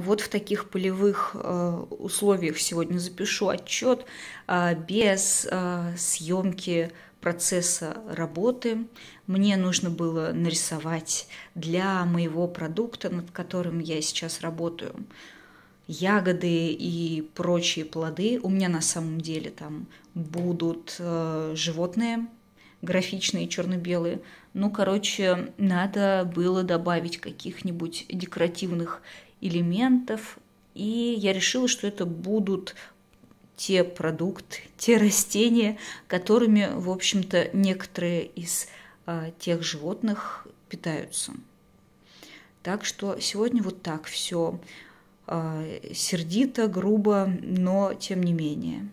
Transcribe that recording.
вот в таких полевых э, условиях сегодня запишу отчет э, без э, съемки процесса работы. Мне нужно было нарисовать для моего продукта, над которым я сейчас работаю, ягоды и прочие плоды. У меня на самом деле там будут животные, графичные, черно-белые. Ну, короче, надо было добавить каких-нибудь декоративных элементов. И я решила, что это будут те продукты, те растения, которыми, в общем-то, некоторые из а, тех животных питаются. Так что сегодня вот так все а, сердито, грубо, но тем не менее.